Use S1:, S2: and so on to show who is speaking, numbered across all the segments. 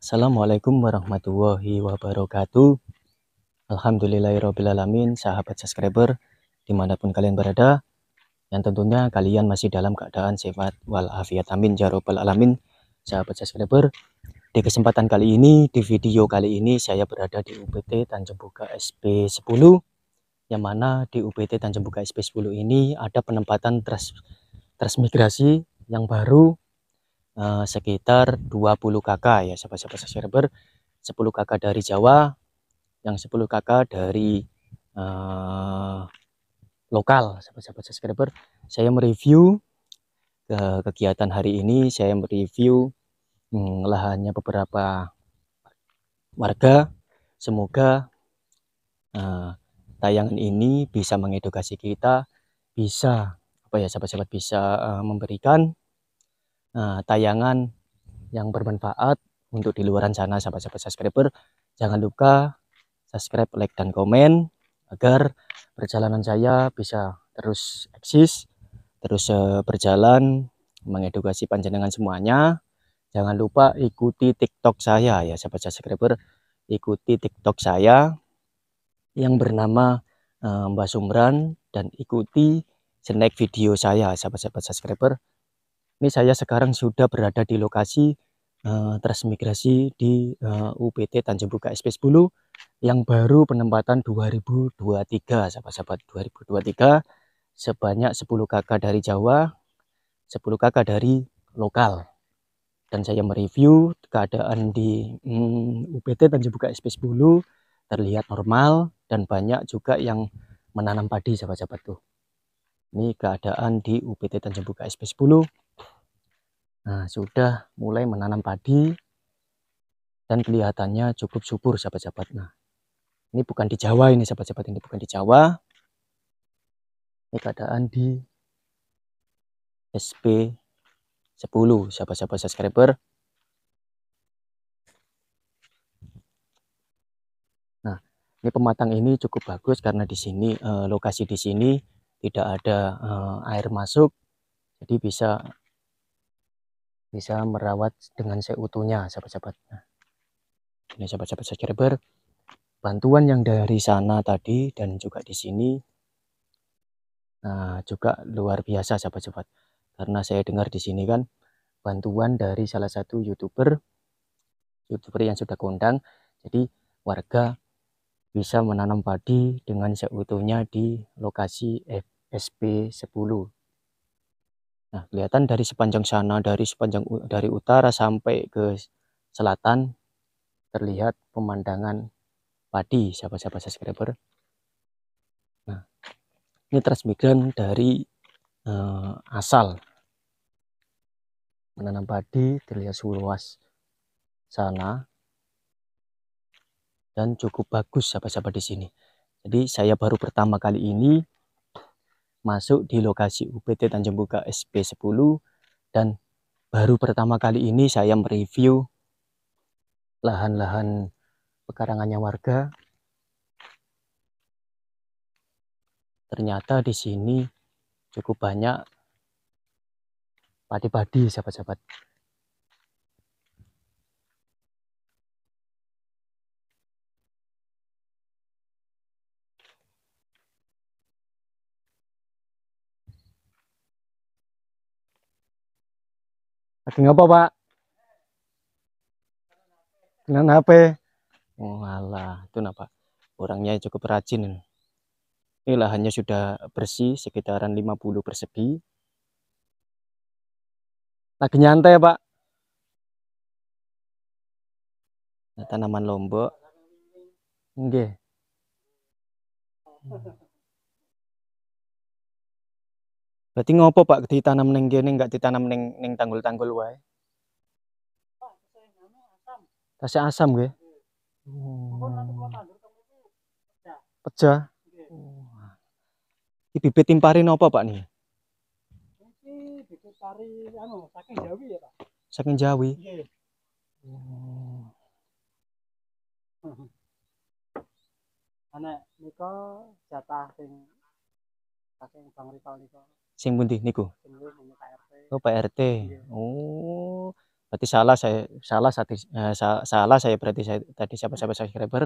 S1: Assalamualaikum warahmatullahi wabarakatuh. Alhamdulillahirrahmanirrahim, sahabat subscriber, dimanapun kalian berada, yang tentunya kalian masih dalam keadaan sehat walafiat amin, jarobal ya alamin, sahabat subscriber. Di kesempatan kali ini, di video kali ini, saya berada di UPT Tanjung Buka SP10, yang mana di UPT Tanjung Buka SP10 ini ada penempatan trans transmigrasi yang baru Eh, sekitar sekitar 20 kakak ya sahabat-sahabat subscriber 10 kakak dari Jawa yang 10 kakak dari uh, lokal sahabat-sahabat subscriber saya mereview ke eh, kegiatan hari ini saya mereview hmm, lahannya beberapa warga semoga uh, tayangan ini bisa mengedukasi kita bisa apa ya sahabat-sahabat bisa uh, memberikan uh, tayangan yang bermanfaat untuk di luaran sana sahabat-sahabat subscriber. Jangan lupa subscribe, like, dan komen agar perjalanan saya bisa terus eksis, terus uh, berjalan, mengedukasi panjenengan semuanya. Jangan lupa ikuti TikTok saya ya sahabat subscriber, ikuti TikTok saya yang bernama uh, Mbak Sumran dan ikuti snack video saya sahabat-sahabat subscriber ini saya sekarang sudah berada di lokasi uh, transmigrasi di uh, eh, UPT Tanjung Buka SP10 yang baru penempatan 2023 sahabat-sahabat 2023 sebanyak 10 kakak dari Jawa 10 kakak dari lokal dan saya mereview keadaan di mm, UPT Tanjung Buka SP10 terlihat normal dan banyak juga yang menanam padi sahabat-sahabat tuh ini keadaan di UPT Tanjung Buka SP10 Nah, sudah mulai menanam padi dan kelihatannya cukup subur sahabat-sahabat. Nah, ini bukan di Jawa ini sahabat-sahabat, ini bukan di Jawa. Ini keadaan di SP 10 sahabat-sahabat subscriber. Nah, ini pematang ini cukup bagus karena di sini eh, lokasi di sini tidak ada eh, air masuk. Jadi bisa bisa merawat dengan seutuhnya sahabat-sahabat. Nah, ini sahabat-sahabat subscriber, bantuan yang dari sana tadi dan juga di sini nah juga luar biasa sahabat-sahabat. Karena saya dengar di sini kan bantuan dari salah satu YouTuber YouTuber yang sudah kondang. Jadi warga bisa menanam padi dengan seutuhnya di lokasi FSP 10 Nah, kelihatan dari sepanjang sana, dari sepanjang dari utara sampai ke selatan terlihat pemandangan padi siapa sahabat subscriber. Nah, ini transmigran dari uh, asal menanam padi terlihat seluas sana dan cukup bagus siapa-siapa di sini. Jadi saya baru pertama kali ini masuk di lokasi UPT Tanjung Buka SP10 dan baru pertama kali ini saya mereview lahan-lahan pekarangannya warga. Ternyata di sini cukup banyak padi-padi sahabat-sahabat. Lagi ngapa pak? Dengan HP. Oh alah. itu napa? Orangnya cukup rajin. Ini lahannya sudah bersih sekitaran 50 persegi. Lagi nyantai pak. Nah, tanaman lombok. Enggak. Berarti ngopo Pak ditanam ning kene enggak ditanam ning ning tanggul-tanggul wae? Tasnya asam nggih. Hmm. Pecah. Oh. Iki bibit timpari nopo Pak nih?
S2: Iki bibit pari anu saking Jawi ya Pak. Saking Jawi. Nggih. Oh. Ana nika jatah sing saking Bang Rikal nika.
S1: Sing pundi niku? Oh Pak RT. Iya. Oh, berarti salah saya salah saat eh, salah saya berarti saya tadi siapa-siapa subscriber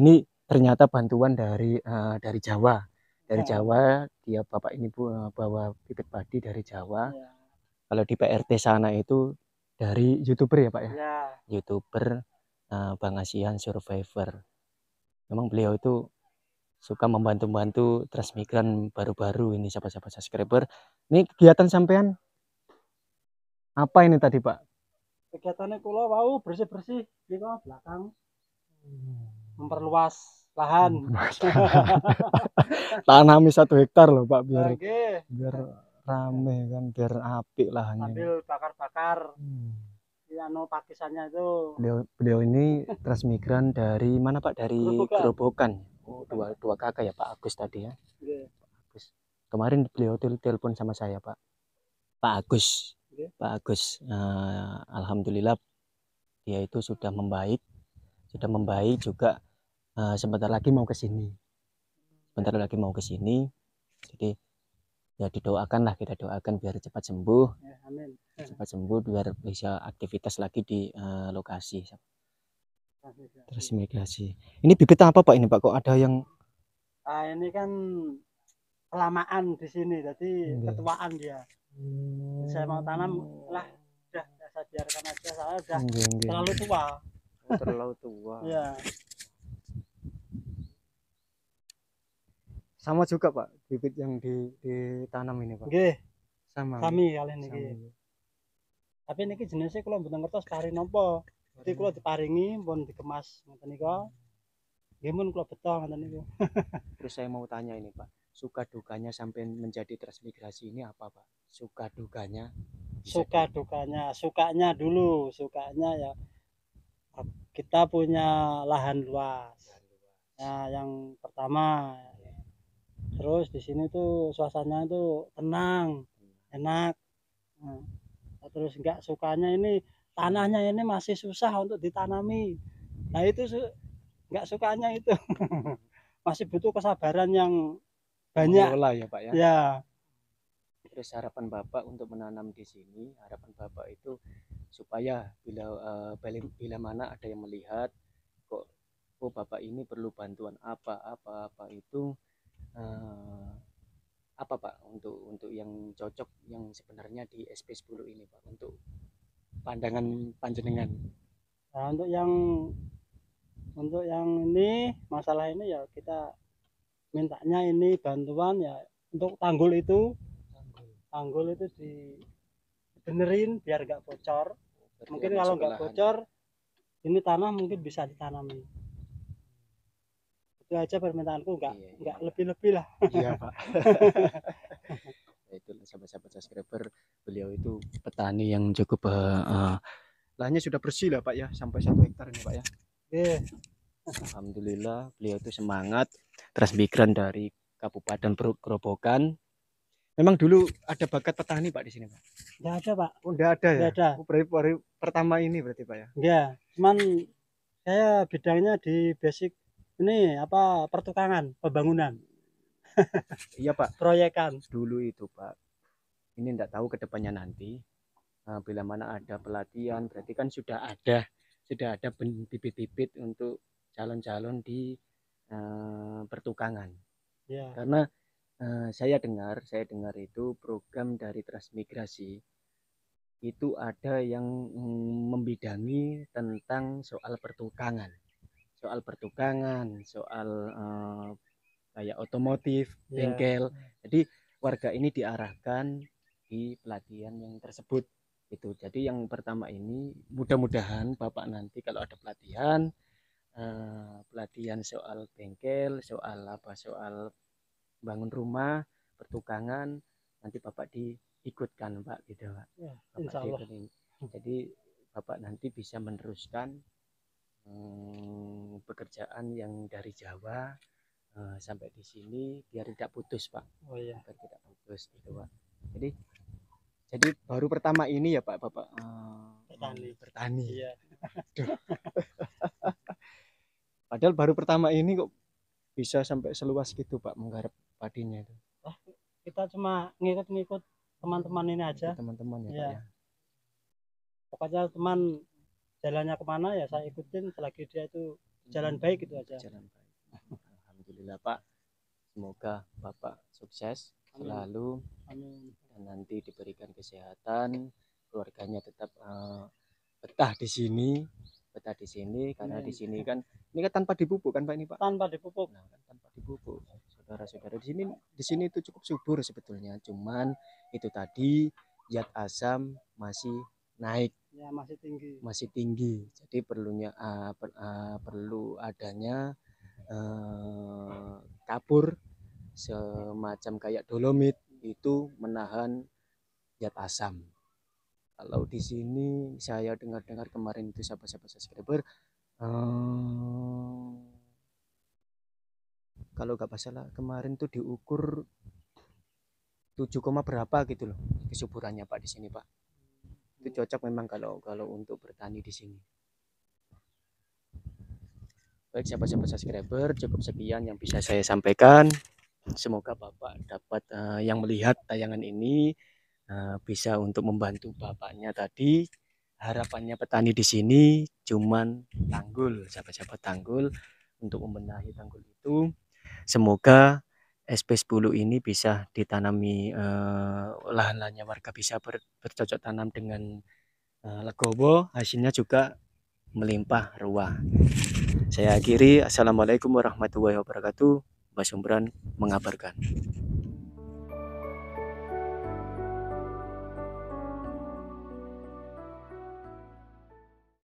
S1: ini ternyata bantuan dari uh, dari Jawa. Dari iya. Jawa dia Bapak ini Bu eh, bawa bibit padi dari Jawa. Ya. Kalau di PRT sana itu dari YouTuber ya, Pak ya? ya. YouTuber uh, Bang Asian Survivor. Memang beliau itu suka membantu-bantu transmigran baru-baru ini siapa siapa subscriber. Ini kegiatan sampean apa ini tadi Pak?
S2: Kegiatannya kalau mau bersih-bersih di belakang hmm. memperluas lahan.
S1: Tanami satu hektar loh Pak biar Oke. biar rame kan biar api lahannya. Sambil bakar-bakar. Hmm.
S2: Yano pakisannya itu.
S1: Beliau, beliau ini transmigran dari mana Pak? Dari Gerobokan oh dua dua kakak ya Pak Agus tadi ya iya. Pak Agus kemarin beliau telepon sama saya Pak Pak Agus iya. Pak Agus uh, alhamdulillah dia itu sudah membaik sudah membaik juga uh, sebentar lagi mau ke sini sebentar lagi mau ke sini jadi ya didoakanlah kita doakan biar cepat sembuh ya, amin. cepat sembuh biar bisa aktivitas lagi di uh, lokasi transmigrasi. Ini bibit apa Pak ini Pak? Kok ada yang ah, ini
S2: kan kelamaan di sini, jadi Enggak. Iya. ketuaan dia. Hmm. Saya mau tanam lah, udah saya biarkan aja, saya udah Enggak, terlalu tua. Oh, terlalu tua. ya.
S1: Sama juga Pak, bibit yang di, ditanam ini Pak. Nggih. Sama. Kami kali ini.
S2: Tapi ini jenisnya kalau bener ngertos kari nopo. Jadi kalau diparingi pun dikemas nanti niku. Nggih kalau kalau betul nanti
S1: Terus saya mau tanya ini, Pak. Suka dukanya sampai menjadi transmigrasi ini apa, Pak? Suka dukanya?
S2: Suka dukanya, sukanya dulu, sukanya ya kita punya lahan luas. Nah, yang pertama terus di sini tuh suasananya tuh tenang, enak. Nah, terus nggak sukanya ini tanahnya ini masih susah untuk ditanami nah itu nggak su sukanya itu masih butuh kesabaran yang banyak Mengelola ya pak ya, ya.
S1: Terus harapan Bapak untuk menanam di sini, harapan Bapak itu supaya bila uh, bila mana ada yang melihat kok oh Bapak ini perlu bantuan apa apa apa itu uh, apa Pak untuk untuk yang cocok yang sebenarnya di SP10 ini Pak untuk pandangan panjenengan?
S2: Nah, untuk yang untuk yang ini masalah ini ya kita mintanya ini bantuan ya untuk tanggul itu tanggul, itu di benerin biar gak bocor. Berarti mungkin kalau gak bocor ini tanah mungkin bisa ditanami. itu aja permintaanku nggak iya, iya. lebih
S1: lebih lah iya pak Ya, itu sahabat-sahabat subscriber beliau itu petani yang cukup uh, eh, eh, lahannya sudah bersih lah pak ya sampai satu hektar ini pak ya yeah. alhamdulillah beliau itu semangat transmigran dari Kabupaten Grobogan. Memang dulu ada bakat petani Pak di sini Pak?
S2: Enggak ada Pak. Oh, enggak ada enggak ya? ada. Oh, berarti pertama ini berarti Pak ya? ya Cuman saya bidangnya di basic ini apa pertukangan, pembangunan
S1: iya pak proyekan dulu itu pak ini tidak tahu kedepannya nanti nah, bila mana ada pelatihan berarti kan sudah ada sudah ada bibit-bibit untuk calon-calon di uh, pertukangan ya. karena uh, saya dengar saya dengar itu program dari transmigrasi itu ada yang mm, membidangi tentang soal pertukangan soal pertukangan soal uh, kayak otomotif, yeah. bengkel. Jadi warga ini diarahkan di pelatihan yang tersebut itu. Jadi yang pertama ini mudah-mudahan Bapak nanti kalau ada pelatihan uh, pelatihan soal bengkel, soal apa soal bangun rumah, pertukangan, nanti Bapak diikutkan Pak gitu Pak. Ya, Bapak Allah. Jadi Bapak nanti bisa meneruskan hmm, pekerjaan yang dari Jawa Eh, sampai di sini biar tidak putus pak oh iya biar tidak putus gitu pak jadi jadi baru pertama ini ya pak bapak uh, bertani bertani iya. padahal baru pertama ini kok bisa sampai seluas gitu pak menggarap padinya itu ah,
S2: kita cuma ngikut-ngikut teman-teman ini aja
S1: teman-teman ya, ya. ya
S2: pokoknya teman jalannya kemana ya saya ikutin selagi dia itu jalan hmm. baik gitu aja jalan baik
S1: Alhamdulillah Pak. Semoga Bapak sukses selalu dan nanti diberikan kesehatan, keluarganya tetap uh, betah di sini, betah di sini karena di sini kan ini kan tanpa dipupuk kan Pak ini Pak? Tanpa dipupuk. Nah, kan tanpa dipupuk. Saudara-saudara di sini di sini itu cukup subur sebetulnya, cuman itu tadi zat asam masih naik
S2: ya masih tinggi
S1: masih tinggi jadi perlunya uh, per, uh, perlu adanya eh, kapur semacam kayak dolomit itu menahan zat asam. Kalau di sini saya dengar-dengar kemarin itu siapa-siapa subscriber eh, kalau nggak salah kemarin tuh diukur 7, berapa gitu loh kesuburannya Pak di sini Pak. Itu cocok memang kalau kalau untuk bertani di sini. Baik siapa-siapa sahabat subscriber, cukup sekian yang bisa saya sampaikan. Semoga Bapak dapat uh, yang melihat tayangan ini uh, bisa untuk membantu Bapaknya tadi. Harapannya petani di sini cuman tanggul, siapa-siapa tanggul untuk membenahi tanggul itu. Semoga SP10 ini bisa ditanami uh, lahan-lahannya warga bisa ber, bercocok tanam dengan uh, legowo hasilnya juga melimpah ruah saya akhiri. Assalamualaikum warahmatullahi wabarakatuh. Basumbran mengabarkan.